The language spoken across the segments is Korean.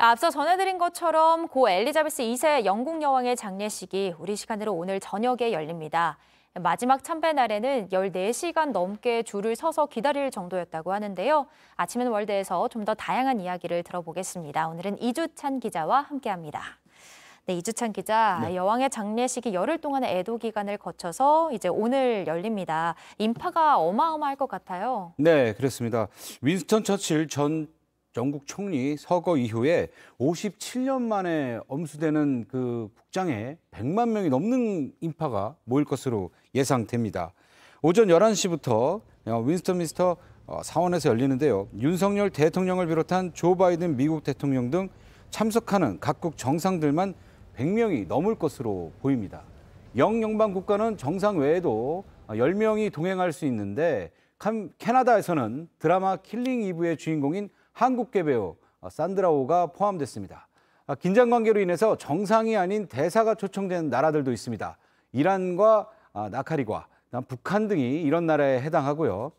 앞서 전해드린 것처럼 고 엘리자베스 2세 영국 여왕의 장례식이 우리 시간으로 오늘 저녁에 열립니다. 마지막 참배 날에는 14시간 넘게 줄을 서서 기다릴 정도였다고 하는데요. 아침엔 월드에서 좀 더 다양한 이야기를 들어보겠습니다. 오늘은 이주찬 기자와 함께합니다. 네, 이주찬 기자, 네. 여왕의 장례식이 열흘 동안의 애도 기간을 거쳐서 이제 오늘 열립니다. 인파가 어마어마할 것 같아요. 네, 그렇습니다. 윈스턴 처칠 전 전국 총리 서거 이후에 57년 만에 엄수되는 그 국장에 100만 명이 넘는 인파가 모일 것으로 예상됩니다. 오전 11시부터 어, 윈스턴 미스터 어, 사원에서 열리는데요. 윤석열 대통령을 비롯한 조 바이든 미국 대통령 등 참석하는 각국 정상들만 100명이 넘을 것으로 보입니다. 영영방 국가는 정상 외에도 10명이 동행할 수 있는데 캐나다에서는 드라마 킬링 이브의 주인공인 한국계 배우 어, 산드라오가 포함됐습니다. 아, 긴장 관계로 인해서 정상이 아닌 대사가 초청된 나라들도 있습니다. 이란과 아, 나카리과, 북한 등이 이런 나라에 해당하고요.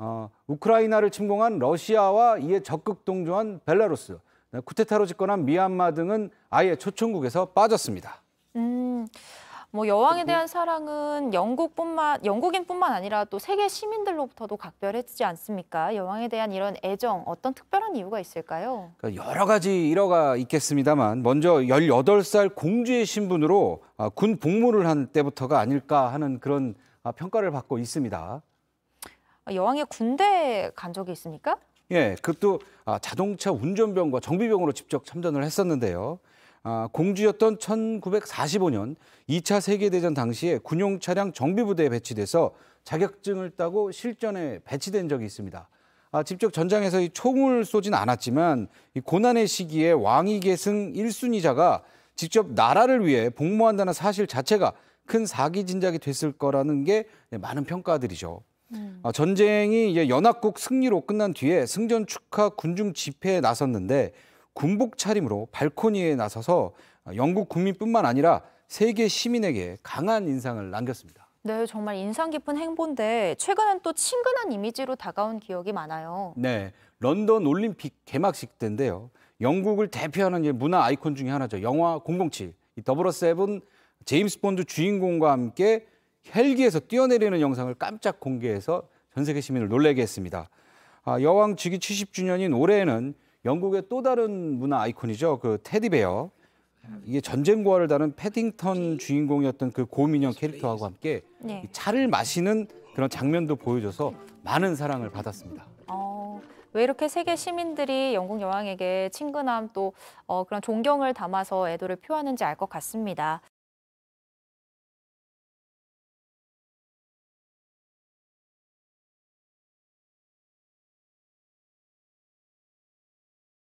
어, 우크라이나를 침공한 러시아와 이에 적극 동조한 벨라루스, 쿠데타로 집권한 미얀마 등은 아예 초청국에서 빠졌습니다. 음. 뭐 여왕에 대한 사랑은 영국뿐만 영국인뿐만 아니라 또 세계 시민들로부터도 각별해지지 않습니까? 여왕에 대한 이런 애정 어떤 특별한 이유가 있을까요? 그러니까 여러 가지 일화가 있겠습니다만 먼저 열여살 공주의 신분으로 아, 군 복무를 한 때부터가 아닐까 하는 그런 아, 평가를 받고 있습니다. 아, 여왕의 군대 간 적이 있습니까? 예, 그것도 자동차 운전병과 정비병으로 직접 참전을 했었는데요. 아, 공주였던 1945년 2차 세계대전 당시에 군용 차량 정비부대에 배치돼서 자격증을 따고 실전에 배치된 적이 있습니다. 아, 직접 전장에서 이 총을 쏘진 않았지만 이 고난의 시기에 왕위 계승 1순위자가 직접 나라를 위해 복무한다는 사실 자체가 큰 사기 진작이 됐을 거라는 게 네, 많은 평가들이죠. 음. 아, 전쟁이 이제 연합국 승리로 끝난 뒤에 승전 축하 군중 집회에 나섰는데 군복 차림으로 발코니에 나서서 영국 국민뿐만 아니라 세계 시민에게 강한 인상을 남겼습니다. 네, 정말 인상 깊은 행보인데 최근엔 또 친근한 이미지로 다가온 기억이 많아요. 네, 런던 올림픽 개막식 때인데요. 영국을 대표하는 문화 아이콘 중의 하나죠. 영화 007, 더블어 세븐 제임스 본드 주인공과 함께 헬기에서 뛰어내리는 영상을 깜짝 공개해서 전 세계 시민을 놀래게 했습니다. 아, 여왕 즉위 70주년인 올해에는 영국의 또 다른 문화 아이콘이죠. 그 테디베어. 이게 전쟁과를 다룬 패딩턴 주인공이었던 그 고민형 캐릭터하고 함께 네. 차를 마시는 그런 장면도 보여줘서 많은 사랑을 받았습니다. 어, 왜 이렇게 세계 시민들이 영국 여왕에게 친근함 또 어, 그런 존경을 담아서 애도를 표하는지 알 것 같습니다.